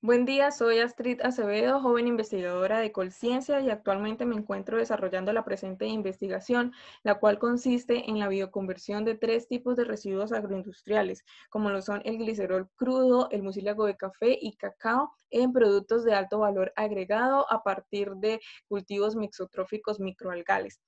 Buen día, soy Astrid Acevedo, joven investigadora de Colciencia y actualmente me encuentro desarrollando la presente investigación, la cual consiste en la bioconversión de tres tipos de residuos agroindustriales, como lo son el glicerol crudo, el mucílago de café y cacao, en productos de alto valor agregado a partir de cultivos mixotróficos microalgales.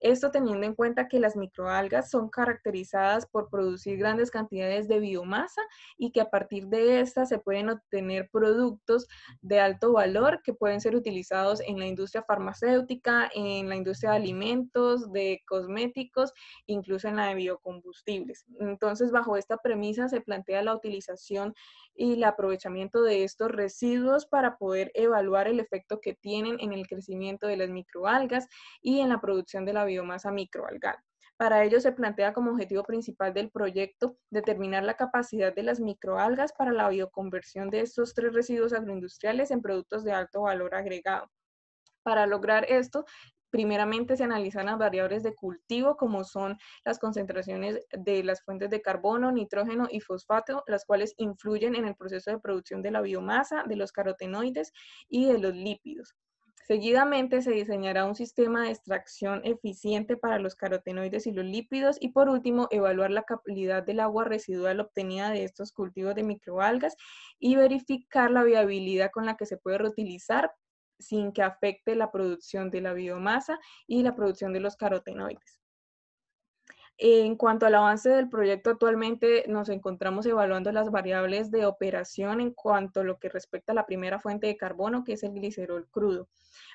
Esto teniendo en cuenta que las microalgas son caracterizadas por producir grandes cantidades de biomasa y que a partir de estas se pueden obtener productos productos de alto valor que pueden ser utilizados en la industria farmacéutica, en la industria de alimentos, de cosméticos, incluso en la de biocombustibles. Entonces, bajo esta premisa se plantea la utilización y el aprovechamiento de estos residuos para poder evaluar el efecto que tienen en el crecimiento de las microalgas y en la producción de la biomasa microalgal. Para ello se plantea como objetivo principal del proyecto determinar la capacidad de las microalgas para la bioconversión de estos tres residuos agroindustriales en productos de alto valor agregado. Para lograr esto, Primeramente se analizan las variables de cultivo, como son las concentraciones de las fuentes de carbono, nitrógeno y fosfato, las cuales influyen en el proceso de producción de la biomasa, de los carotenoides y de los lípidos. Seguidamente se diseñará un sistema de extracción eficiente para los carotenoides y los lípidos y por último evaluar la calidad del agua residual obtenida de estos cultivos de microalgas y verificar la viabilidad con la que se puede reutilizar sin que afecte la producción de la biomasa y la producción de los carotenoides. En cuanto al avance del proyecto, actualmente nos encontramos evaluando las variables de operación en cuanto a lo que respecta a la primera fuente de carbono, que es el glicerol crudo.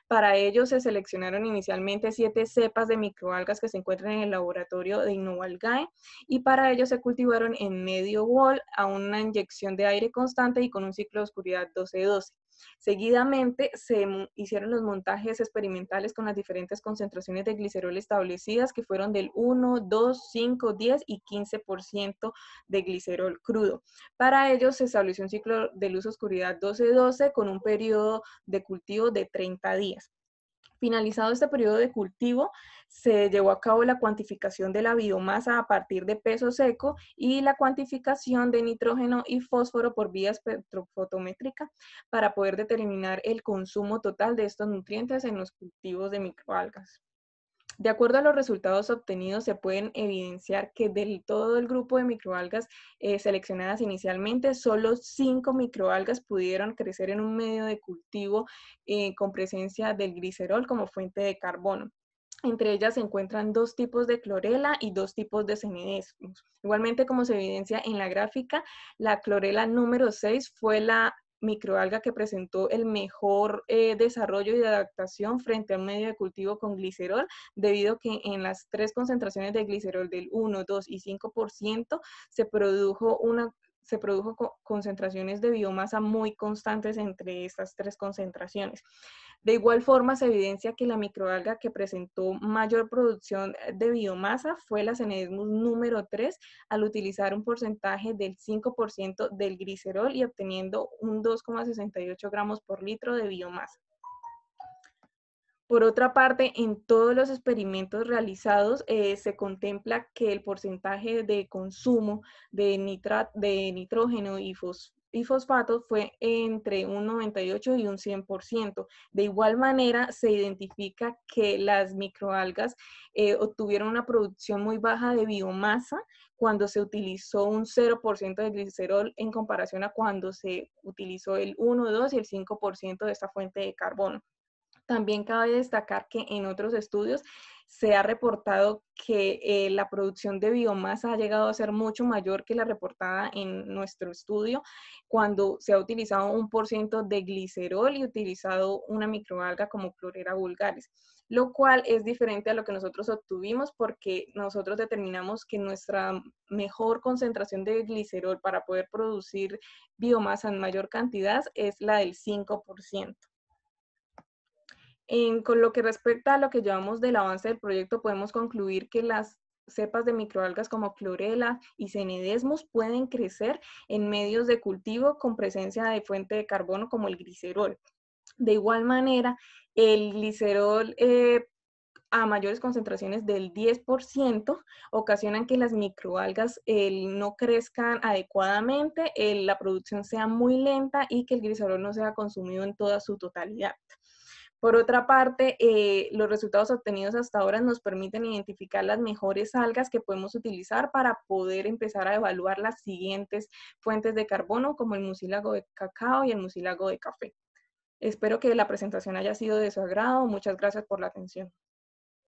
Para ello se seleccionaron inicialmente siete cepas de microalgas que se encuentran en el laboratorio de Innovalgae y para ello se cultivaron en medio wall a una inyección de aire constante y con un ciclo de oscuridad 12-12. Seguidamente se hicieron los montajes experimentales con las diferentes concentraciones de glicerol establecidas, que fueron del 1, 2, 5, 10 y 15% de glicerol crudo. Para ello se estableció un ciclo de luz oscuridad 12-12 con un periodo de cultivo de 30 días. Finalizado este periodo de cultivo, se llevó a cabo la cuantificación de la biomasa a partir de peso seco y la cuantificación de nitrógeno y fósforo por vía espectrofotométrica para poder determinar el consumo total de estos nutrientes en los cultivos de microalgas. De acuerdo a los resultados obtenidos, se pueden evidenciar que del todo el grupo de microalgas eh, seleccionadas inicialmente, solo cinco microalgas pudieron crecer en un medio de cultivo eh, con presencia del glicerol como fuente de carbono. Entre ellas se encuentran dos tipos de clorela y dos tipos de semidesmos. Igualmente, como se evidencia en la gráfica, la clorela número 6 fue la microalga que presentó el mejor eh, desarrollo y adaptación frente a un medio de cultivo con glicerol, debido a que en las tres concentraciones de glicerol del 1, 2 y 5% se produjo una se produjo concentraciones de biomasa muy constantes entre estas tres concentraciones. De igual forma, se evidencia que la microalga que presentó mayor producción de biomasa fue la Cenedismus número 3, al utilizar un porcentaje del 5% del glicerol y obteniendo un 2,68 gramos por litro de biomasa. Por otra parte, en todos los experimentos realizados eh, se contempla que el porcentaje de consumo de, de nitrógeno y fosfato fosfatos fue entre un 98 y un 100%. De igual manera, se identifica que las microalgas eh, obtuvieron una producción muy baja de biomasa cuando se utilizó un 0% de glicerol en comparación a cuando se utilizó el 1, 2 y el 5% de esta fuente de carbono. También cabe destacar que en otros estudios se ha reportado que eh, la producción de biomasa ha llegado a ser mucho mayor que la reportada en nuestro estudio cuando se ha utilizado un por ciento de glicerol y utilizado una microalga como clorera vulgaris, lo cual es diferente a lo que nosotros obtuvimos porque nosotros determinamos que nuestra mejor concentración de glicerol para poder producir biomasa en mayor cantidad es la del 5% con lo que respecta a lo que llevamos del avance del proyecto, podemos concluir que las cepas de microalgas como clorela y cenedesmos pueden crecer en medios de cultivo con presencia de fuente de carbono como el glicerol. De igual manera, el glicerol eh, a mayores concentraciones del 10% ocasionan que las microalgas no crezcan adecuadamente, la producción sea muy lenta y que el glicerol no sea consumido en toda su totalidad. Por otra parte, eh, los resultados obtenidos hasta ahora nos permiten identificar las mejores algas que podemos utilizar para poder empezar a evaluar las siguientes fuentes de carbono, como el mucílago de cacao y el mucílago de café. Espero que la presentación haya sido de su agrado. Muchas gracias por la atención.